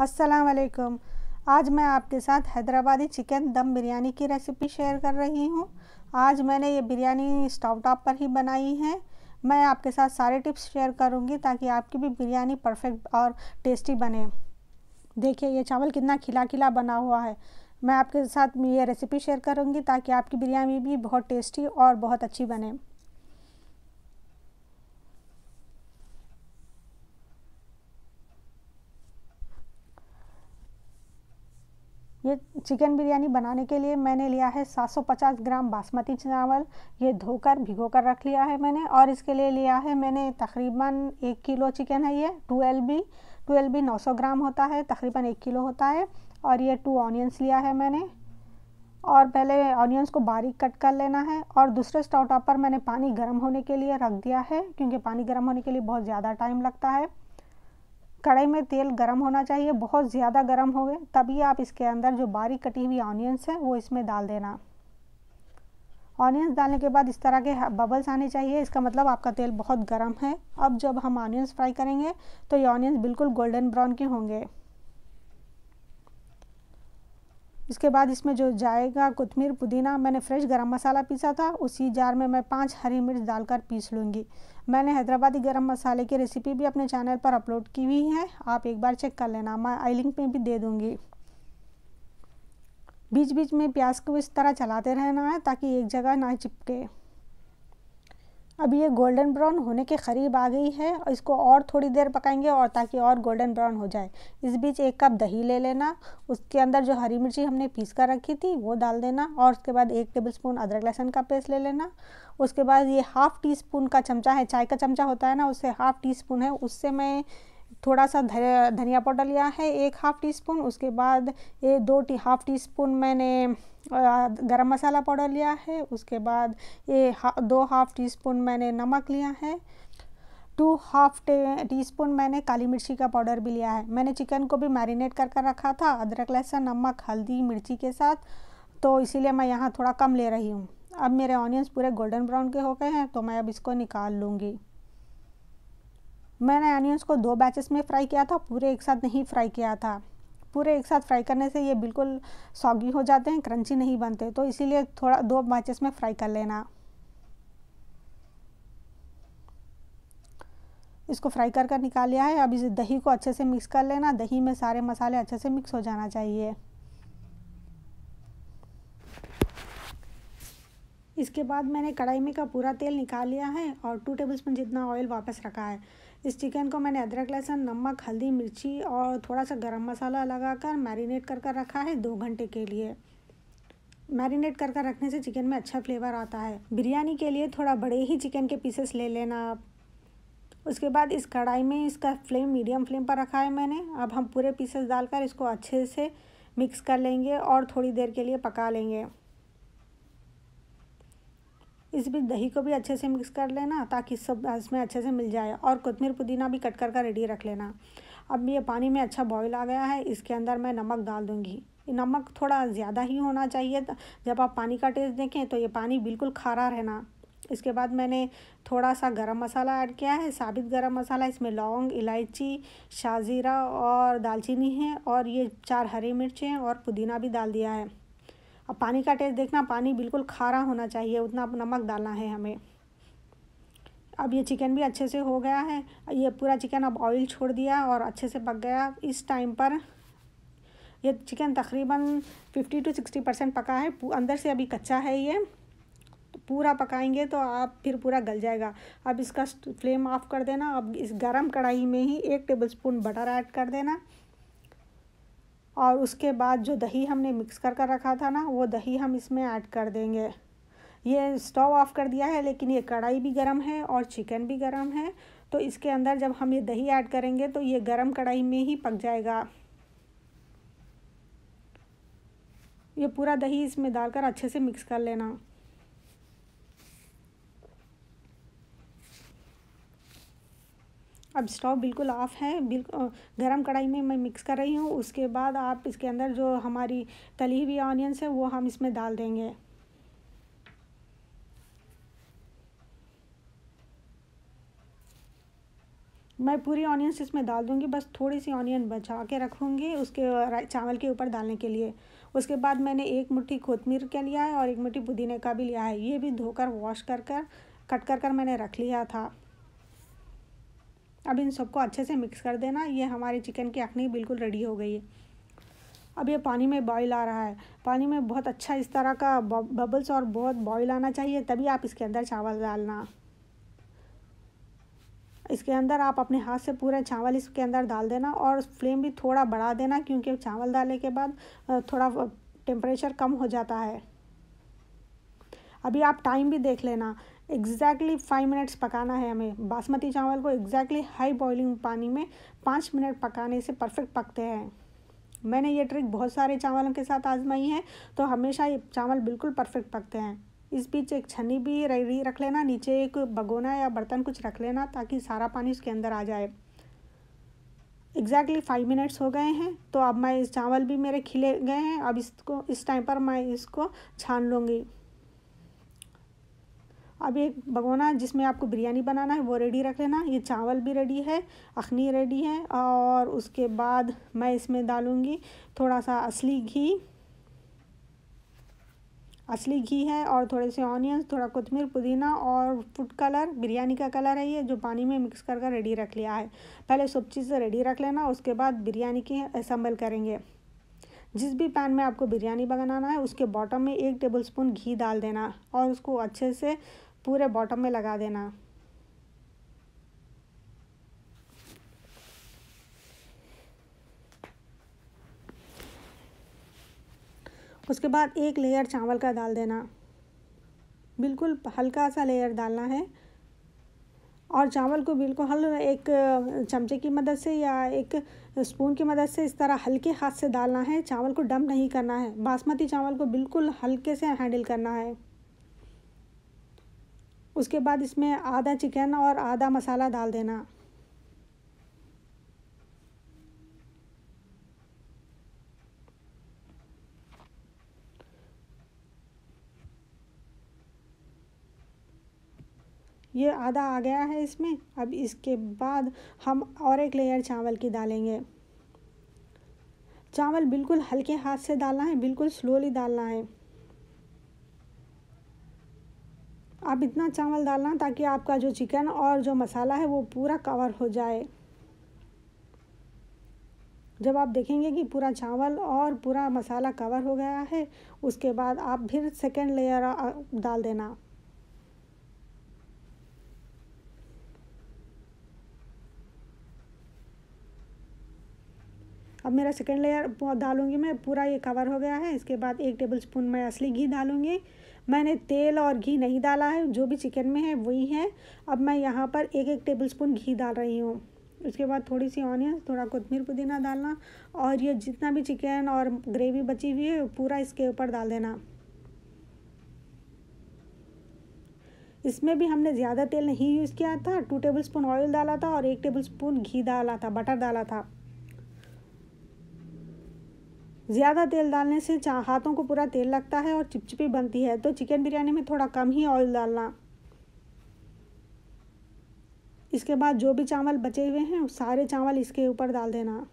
अस्सलाम वालेकुम आज मैं आपके साथ हैदराबादी चिकन दम बिरयानी की रेसिपी शेयर कर रही हूँ आज मैंने ये बिरयानी स्टोव टॉप पर ही बनाई है मैं आपके साथ सारे टिप्स शेयर करूँगी ताकि आपकी भी बिरयानी परफेक्ट और टेस्टी बने देखिए ये चावल कितना खिला खिला बना हुआ है मैं आपके साथ ये रेसिपी शेयर करूँगी ताकि आपकी बिरयानी भी बहुत टेस्टी और बहुत अच्छी बने चिकन बिरयानी बनाने के लिए मैंने लिया है 750 ग्राम बासमती चावल ये धोकर भिगो कर रख लिया है मैंने और इसके लिए लिया है मैंने तकरीबन एक किलो चिकन है ये two L B two L B नौ ग्राम होता है तकरीबन एक किलो होता है और ये टू ऑनियंस लिया है मैंने और पहले ऑनियंस को बारीक कट कर लेना है और दूसरे स्टोव पर मैंने पानी गर्म होने के लिए रख दिया है क्योंकि पानी गर्म होने के लिए बहुत ज़्यादा टाइम लगता है कढ़ाई में तेल गर्म होना चाहिए बहुत ज़्यादा गर्म हो गए तभी आप इसके अंदर जो बारीक कटी हुई ऑनियंस हैं वो इसमें डाल देना ऑनियंस डालने के बाद इस तरह के बबल्स आने चाहिए इसका मतलब आपका तेल बहुत गर्म है अब जब हम ऑनियंस फ्राई करेंगे तो ये ऑनियंस बिल्कुल गोल्डन ब्राउन के होंगे इसके बाद इसमें जो जाएगा कुतमीर पुदीना मैंने फ्रेश गरम मसाला पीसा था उसी जार में मैं पाँच हरी मिर्च डालकर पीस लूँगी मैंने हैदराबादी गरम मसाले की रेसिपी भी अपने चैनल पर अपलोड की हुई है आप एक बार चेक कर लेना मैं आई लिंक में भी दे दूँगी बीच बीच में प्याज को इस तरह चलाते रहना है ताकि एक जगह ना चिपके अब ये गोल्डन ब्राउन होने के करीब आ गई है और इसको और थोड़ी देर पकाएंगे और ताकि और गोल्डन ब्राउन हो जाए इस बीच एक कप दही ले लेना उसके अंदर जो हरी मिर्ची हमने पीस कर रखी थी वो डाल देना और उसके बाद एक टेबल स्पून अदरक लहसुन का पेस्ट ले लेना उसके बाद ये हाफ़ टी स्पून का चमचा है चाय का चमचा होता है ना उससे हाफ़ टी स्पून है उससे मैं थोड़ा सा धनिया पाउडर लिया है एक हाफ़ टी स्पून उसके बाद ये दो टी हाफ़ टी स्पून मैंने गरम मसाला पाउडर लिया है उसके बाद ये हा, दो हाफ़ टी स्पून मैंने नमक लिया है टू हाफ टी स्पून मैंने काली मिर्ची का पाउडर भी लिया है मैंने चिकन को भी मैरिनेट कर कर रखा था अदरक लहसुन नमक हल्दी मिर्ची के साथ तो इसीलिए मैं यहाँ थोड़ा कम ले रही हूँ अब मेरे ऑनियंस पूरे गोल्डन ब्राउन के हो गए हैं तो मैं अब इसको निकाल लूँगी मैंने अनियंस को दो बैचेस में फ्राई किया था पूरे एक साथ नहीं फ्राई किया था पूरे एक साथ फ्राई करने से ये बिल्कुल सॉगी हो जाते हैं क्रंची नहीं बनते तो इसीलिए थोड़ा दो बैचेस में फ्राई कर लेना इसको फ्राई कर कर निकाल लिया है अब इस दही को अच्छे से मिक्स कर लेना दही में सारे मसाले अच्छे से मिक्स हो जाना चाहिए इसके बाद मैंने कढ़ाई में का पूरा तेल निकाल लिया है और टू टेबल स्पून जितना ऑयल वापस रखा है इस चिकन को मैंने अदरक लहसुन नमक हल्दी मिर्ची और थोड़ा सा गरम मसाला लगाकर मैरिनेट कर कर रखा है दो घंटे के लिए मैरिनेट कर कर रखने से चिकन में अच्छा फ्लेवर आता है बिरयानी के लिए थोड़ा बड़े ही चिकन के पीसेस ले लेना आप उसके बाद इस कढ़ाई में इसका फ्लेम मीडियम फ्लेम पर रखा है मैंने अब हम पूरे पीसेस डालकर इसको अच्छे से मिक्स कर लेंगे और थोड़ी देर के लिए पका लेंगे इस बीच दही को भी अच्छे से मिक्स कर लेना ताकि सब इसमें अच्छे से मिल जाए और कोतमीर पुदीना भी कट कर कर रेडी रख लेना अब ये पानी में अच्छा बॉयल आ गया है इसके अंदर मैं नमक डाल दूँगी नमक थोड़ा ज़्यादा ही होना चाहिए जब आप पानी का टेस्ट देखें तो ये पानी बिल्कुल खारा रहना इसके बाद मैंने थोड़ा सा गरम मसाला ऐड किया है साबित गरम मसाला इसमें लौंग इलायची शाजीरा और दालचीनी है और ये चार हरी मिर्चें और पुदीना भी डाल दिया है अब पानी का टेस्ट देखना पानी बिल्कुल खारा होना चाहिए उतना नमक डालना है हमें अब ये चिकन भी अच्छे से हो गया है ये पूरा चिकन अब ऑयल छोड़ दिया और अच्छे से पक गया इस टाइम पर ये चिकन तकरीबन फिफ्टी टू सिक्सटी परसेंट पका है अंदर से अभी कच्चा है ये तो पूरा पकाएंगे तो आप फिर पूरा गल जाएगा अब इसका फ्लेम ऑफ कर देना अब इस गरम कढ़ाई में ही एक टेबल स्पून बटर ऐड कर देना और उसके बाद जो दही हमने मिक्स कर कर रखा था ना वो दही हम इसमें ऐड कर देंगे ये स्टोव ऑफ़ कर दिया है लेकिन ये कढ़ाई भी गर्म है और चिकन भी गर्म है तो इसके अंदर जब हम ये दही ऐड करेंगे तो ये गर्म कढ़ाई में ही पक जाएगा ये पूरा दही इसमें डालकर अच्छे से मिक्स कर लेना अब स्टोव बिल्कुल ऑफ है बिल्कुल गर्म कढ़ाई में मैं मिक्स कर रही हूँ उसके बाद आप इसके अंदर जो हमारी तली हुई ऑनियंस है वो हम इसमें डाल देंगे मैं पूरी ऑनियंस इसमें डाल दूँगी बस थोड़ी सी ऑनियन बचा के रखूँगी उसके चावल के ऊपर डालने के लिए उसके बाद मैंने एक मुट्ठी कोतमीर का लिया है और एक मुट्ठी पुदीने का भी लिया है ये भी धोकर वॉश कर कर कट कर कर मैंने रख लिया था अब इन सबको अच्छे से मिक्स कर देना ये हमारी चिकन की अखनी बिल्कुल रेडी हो गई है अब ये पानी में बॉईल आ रहा है पानी में बहुत अच्छा इस तरह का बबल्स और बहुत बॉईल आना चाहिए तभी आप इसके अंदर चावल डालना इसके अंदर आप अपने हाथ से पूरा चावल इसके अंदर डाल देना और फ्लेम भी थोड़ा बढ़ा देना क्योंकि चावल डालने के बाद थोड़ा टेम्परेचर कम हो जाता है अभी आप टाइम भी देख लेना एग्जैक्टली फाइव मिनट्स पकाना है हमें बासमती चावल को एग्जैक्टली हाई बॉइलिंग पानी में पाँच मिनट पकाने से परफेक्ट पकते हैं मैंने ये ट्रिक बहुत सारे चावलों के साथ आजमाई है तो हमेशा ये चावल बिल्कुल परफेक्ट पकते हैं इस बीच एक छन्नी भी रख लेना नीचे एक भगोना या बर्तन कुछ रख लेना ताकि सारा पानी इसके अंदर आ जाए एग्जैक्टली फाइव मिनट्स हो गए हैं तो अब मैं इस चावल भी मेरे खिले गए हैं अब इसको इस टाइम पर मैं इसको छान लूँगी अब एक भगोना जिसमें आपको बिरयानी बनाना है वो रेडी रख लेना ये चावल भी रेडी है अखनी रेडी है और उसके बाद मैं इसमें डालूँगी थोड़ा सा असली घी असली घी है और थोड़े से ऑनियंस थोड़ा कोथमीर पुदीना और फूड कलर बिरयानी का कलर है ये जो पानी में मिक्स कर कर रेडी रख लिया है पहले सब चीज़ें रेडी रख लेना उसके बाद बिरयानी की असम्बल करेंगे जिस भी पैन में आपको बिरयानी बनाना है उसके बॉटम में एक टेबल स्पून घी डाल देना और उसको अच्छे से पूरे बॉटम में लगा देना उसके बाद एक लेयर चावल का डाल देना बिल्कुल हल्का सा लेयर डालना है और चावल को बिल्कुल हल एक चमचे की मदद से या एक स्पून की मदद से इस तरह हल्के हाथ से डालना है चावल को डम्प नहीं करना है बासमती चावल को बिल्कुल हल्के से हैंडल करना है उसके बाद इसमें आधा चिकन और आधा मसाला डाल देना ये आधा आ गया है इसमें अब इसके बाद हम और एक लेयर चावल की डालेंगे चावल बिल्कुल हल्के हाथ से डालना है बिल्कुल स्लोली डालना है आप इतना चावल डालना ताकि आपका जो चिकन और जो मसाला है वो पूरा कवर हो जाए जब आप देखेंगे कि पूरा चावल और पूरा मसाला कवर हो गया है उसके बाद आप फिर सेकेंड लेयर डाल देना अब मेरा सेकेंड लेयर डालूंगी मैं पूरा ये कवर हो गया है इसके बाद एक टेबल स्पून मैं असली घी डालूंगी मैंने तेल और घी नहीं डाला है जो भी चिकन में है वही है अब मैं यहाँ पर एक एक टेबल स्पून घी डाल रही हूँ उसके बाद थोड़ी सी ऑनियन थोड़ा कोतमीर पुदीना डालना और ये जितना भी चिकन और ग्रेवी बची हुई है पूरा इसके ऊपर डाल देना इसमें भी हमने ज़्यादा तेल नहीं यूज़ किया था टू टेबल स्पून ऑयल डाला था और एक टेबल स्पून घी डाला था बटर डाला था ज़्यादा तेल डालने से हाथों को पूरा तेल लगता है और चिपचिपी बनती है तो चिकन बिरयानी में थोड़ा कम ही ऑयल डालना इसके बाद जो भी चावल बचे हुए हैं सारे चावल इसके ऊपर डाल देना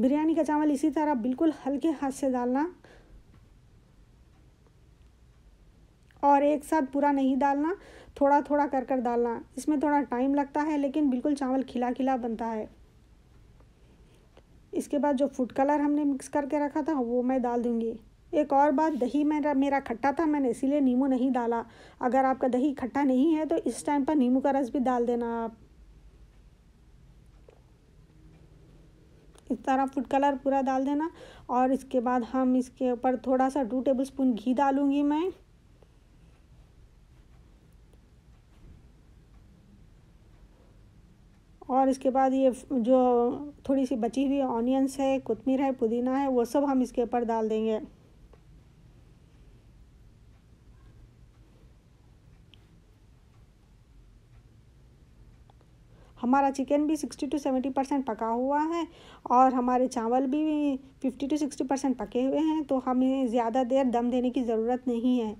बिरयानी का चावल इसी तरह बिल्कुल हल्के हाथ से डालना और एक साथ पूरा नहीं डालना थोड़ा थोड़ा कर कर डालना इसमें थोड़ा टाइम लगता है लेकिन बिल्कुल चावल खिला खिला बनता है इसके बाद जो फूड कलर हमने मिक्स करके रखा था वो मैं डाल दूँगी एक और बात दही मेरा मेरा खट्टा था मैंने इसीलिए नींबू नहीं डाला अगर आपका दही खट्टा नहीं है तो इस टाइम पर नींबू का रस भी डाल देना आप इस तरह फूड कलर पूरा डाल देना और इसके बाद हम इसके ऊपर थोड़ा सा टू टेबल स्पून घी डालूँगी मैं और इसके बाद ये जो थोड़ी सी बची हुई ऑनियंस है कुतमीर है पुदीना है वो सब हम इसके ऊपर डाल देंगे हमारा चिकन भी सिक्सटी टू सेवेंटी परसेंट पका हुआ है और हमारे चावल भी फिफ्टी टू सिक्सटी परसेंट पके हुए हैं तो हमें ज़्यादा देर दम देने की ज़रूरत नहीं है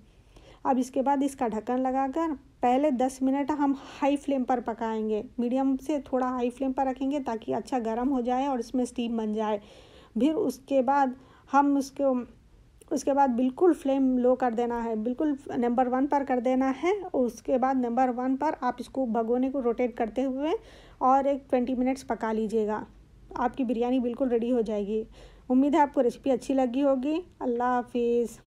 अब इसके बाद इसका ढक्कन लगाकर पहले दस मिनट हम हाई फ्लेम पर पकाएंगे मीडियम से थोड़ा हाई फ्लेम पर रखेंगे ताकि अच्छा गर्म हो जाए और इसमें स्टीम बन जाए फिर उसके बाद हम उसको उसके बाद बिल्कुल फ्लेम लो कर देना है बिल्कुल नंबर वन पर कर देना है उसके बाद नंबर वन पर आप इसको भगोने को रोटेट करते हुए और एक ट्वेंटी मिनट्स पका लीजिएगा आपकी बिरयानी बिल्कुल रेडी हो जाएगी उम्मीद है आपको रेसिपी अच्छी लगी होगी अल्लाह हाफिज़